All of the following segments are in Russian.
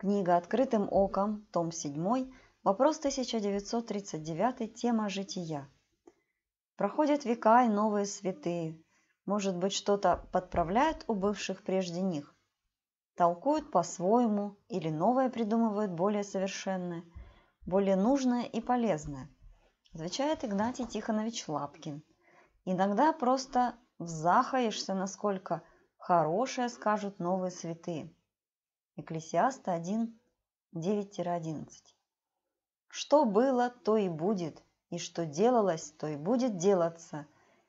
Книга «Открытым оком», том 7, вопрос 1939, тема «Жития». Проходят века и новые святые. Может быть, что-то подправляют у бывших прежде них? Толкуют по-своему или новое придумывают более совершенное, более нужное и полезное? Отвечает Игнатий Тихонович Лапкин. Иногда просто взахаешься, насколько хорошее скажут новые святые – Экклесиаста 1, 9-11. «Что было, то и будет, и что делалось, то и будет делаться,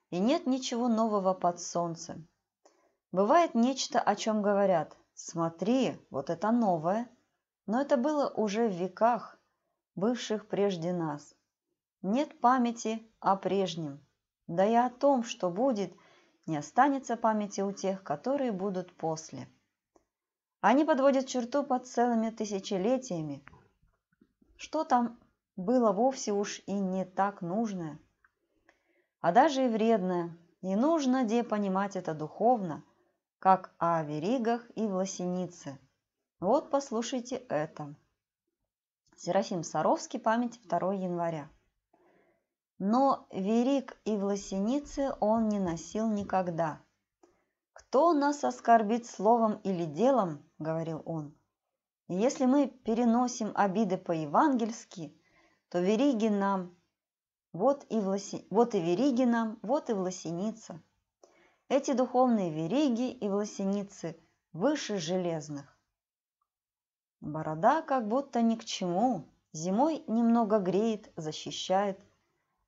и нет ничего нового под солнцем. Бывает нечто, о чем говорят, смотри, вот это новое, но это было уже в веках, бывших прежде нас. Нет памяти о прежнем, да и о том, что будет, не останется памяти у тех, которые будут после». Они подводят черту под целыми тысячелетиями. Что там было вовсе уж и не так нужное, а даже и вредное. И нужно де понимать это духовно, как о веригах и власенице. Вот послушайте это. Серафим Саровский, память 2 января. Но верик и власеницы он не носил никогда – «Кто нас оскорбит словом или делом?» – говорил он. «Если мы переносим обиды по-евангельски, то вериги нам, вот и, власи... вот и вериги нам, вот и власеница. Эти духовные вериги и власеницы выше железных. Борода как будто ни к чему, зимой немного греет, защищает.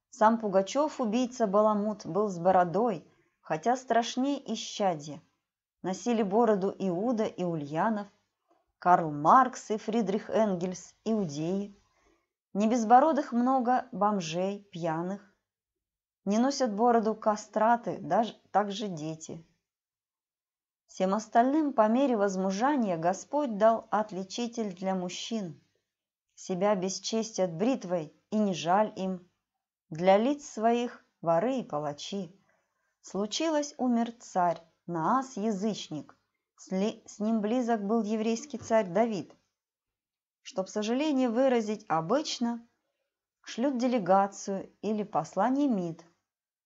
Сам Пугачев, убийца Баламут, был с бородой – хотя страшнее исчадье. Носили бороду Иуда и Ульянов, Карл Маркс и Фридрих Энгельс, иудеи. Не безбородых много бомжей, пьяных. Не носят бороду кастраты, даже также дети. Всем остальным по мере возмужания Господь дал отличитель для мужчин. Себя бесчестят бритвой и не жаль им. Для лиц своих воры и палачи. Случилось, умер царь, Наас язычник. С, ним близок был еврейский царь Давид. Чтоб сожаление выразить обычно, шлют делегацию или послание МИД.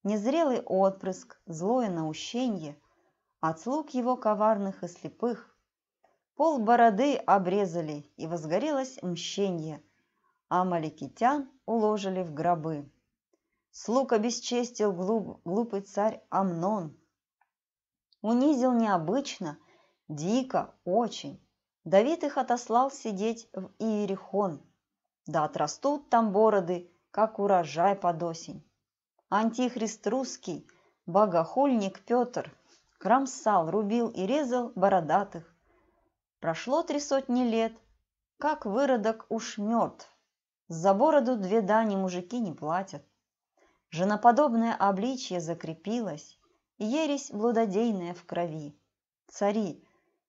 Незрелый отпрыск, злое наущение, от слуг его коварных и слепых. Пол бороды обрезали, и возгорелось мщение, а маликитян уложили в гробы. Слуг обесчестил глуп, глупый царь Амнон. Унизил необычно, дико, очень. Давид их отослал сидеть в Иерихон. Да отрастут там бороды, как урожай под осень. Антихрист русский, богохульник Петр, кромсал, рубил и резал бородатых. Прошло три сотни лет, как выродок уж мертв. За бороду две дани мужики не платят. Женоподобное обличье закрепилось, ересь блудодейная в крови. Цари,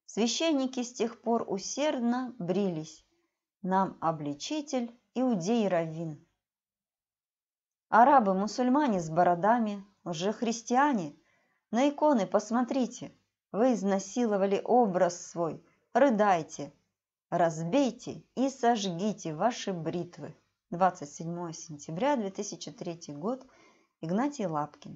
священники с тех пор усердно брились. Нам обличитель, иудей раввин. Арабы-мусульмане с бородами, лжехристиане, на иконы посмотрите, вы изнасиловали образ свой, рыдайте, разбейте и сожгите ваши бритвы. 27 сентября 2003 год, Игнатий Лапкин.